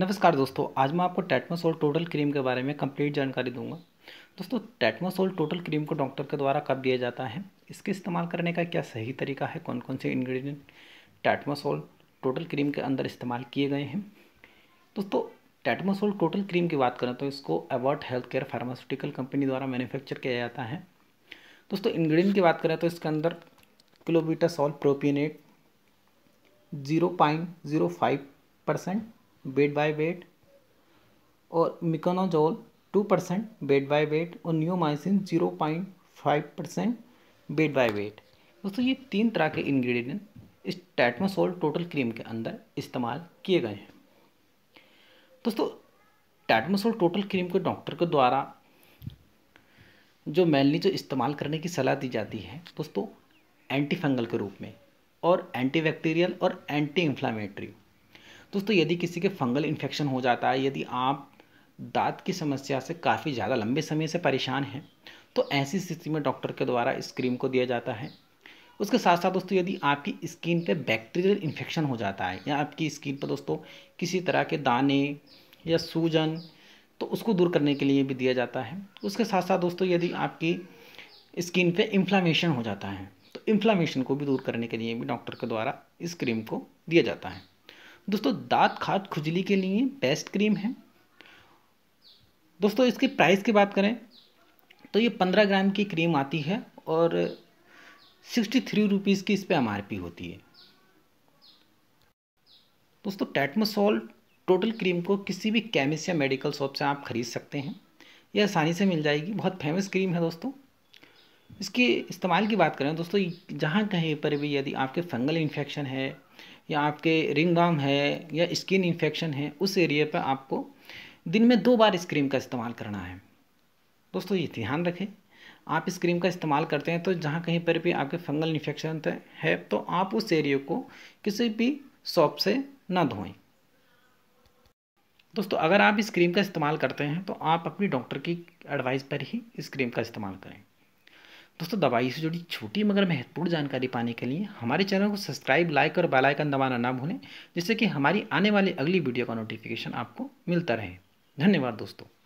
नमस्कार दोस्तों आज मैं आपको टेटमोसोल टोटल क्रीम के बारे में कंप्लीट जानकारी दूंगा दोस्तों टेटमोसोल टोटल क्रीम को डॉक्टर के द्वारा कब दिया जाता है इसके इस्तेमाल करने का क्या सही तरीका है कौन कौन से इंग्रेडिएंट टेटमोसोल टोटल क्रीम के अंदर इस्तेमाल किए गए हैं दोस्तों टेटमोसोल टोटल क्रीम की बात करें तो इसको Avert health care pharmaceutical company द्वारा मैन्युफैक्चर किया जाता है दोस्तों इन्ग्रीडियंट की बात करें तो इसके अंदर clobetasol propionate zero point zero five percent weight by weight और miconazole two percent weight by weight और neomycin zero point five percent weight by weight दोस्तों ये तीन तरह के इन्ग्रीडियंट इस टैटमोसोल टोटल क्रीम के अंदर इस्तेमाल किए गए हैं दोस्तों टैटमोसोल टोटल क्रीम को डॉक्टर के द्वारा जो मेनली जो इस्तेमाल करने की सलाह दी जाती है दोस्तों एंटी फंगल के रूप में और एंटी बैक्टीरियल और एंटी इन्फ्लामेटरी दोस्तों यदि किसी के फंगल इन्फेक्शन हो जाता है यदि आप दांत की समस्या से काफ़ी ज़्यादा लंबे समय से परेशान हैं तो ऐसी स्थिति में डॉक्टर के द्वारा इस क्रीम को दिया जाता है उसके साथ साथ दोस्तों यदि आपकी स्किन पे बैक्टीरियल इन्फेक्शन हो जाता है या आपकी स्किन पर दोस्तों किसी तरह के दाने या सूजन तो उसको दूर करने के लिए भी दिया जाता है उसके साथ साथ दोस्तों यदि आपकी स्किन पे इन्फ्लामेशन हो जाता है तो इन्फ्लामेशन को भी दूर करने के लिए भी डॉक्टर के द्वारा इस क्रीम को दिया जाता है दोस्तों दांत खाद खुजली के लिए बेस्ट क्रीम है दोस्तों इसके प्राइस की बात करें तो ये पंद्रह ग्राम की क्रीम आती है और सिक्सटी थ्री रुपीज़ की इस पर एम होती है दोस्तों टैटमोसोल टोटल क्रीम को किसी भी केमिस्ट या मेडिकल शॉप से आप ख़रीद सकते हैं ये आसानी से मिल जाएगी बहुत फेमस क्रीम है दोस्तों इसके इस्तेमाल की बात करें दोस्तों जहाँ कहीं पर भी यदि आपके फंगल इन्फेक्शन है या आपके रिंग रिंगाम है या स्किन इन्फेक्शन है उस एरिया पर आपको दिन में दो बार इस क्रीम का इस्तेमाल करना है दोस्तों ये ध्यान रखें आप इस क्रीम का इस्तेमाल करते हैं तो जहाँ कहीं पर भी आपके फंगल इन्फेक्शन तो है तो आप उस एरिए को किसी भी सॉप से ना धोएं दोस्तों अगर आप इस क्रीम का इस्तेमाल करते हैं तो आप अपनी डॉक्टर की एडवाइस पर ही इस क्रीम का इस्तेमाल करें दोस्तों दवाई से जुड़ी छोटी मगर महत्वपूर्ण जानकारी पाने के लिए हमारे चैनल को सब्सक्राइब लाइक और बेल आइकन दबाना ना भूलें जिससे कि हमारी आने वाली अगली वीडियो का नोटिफिकेशन आपको मिलता रहे धन्यवाद दोस्तों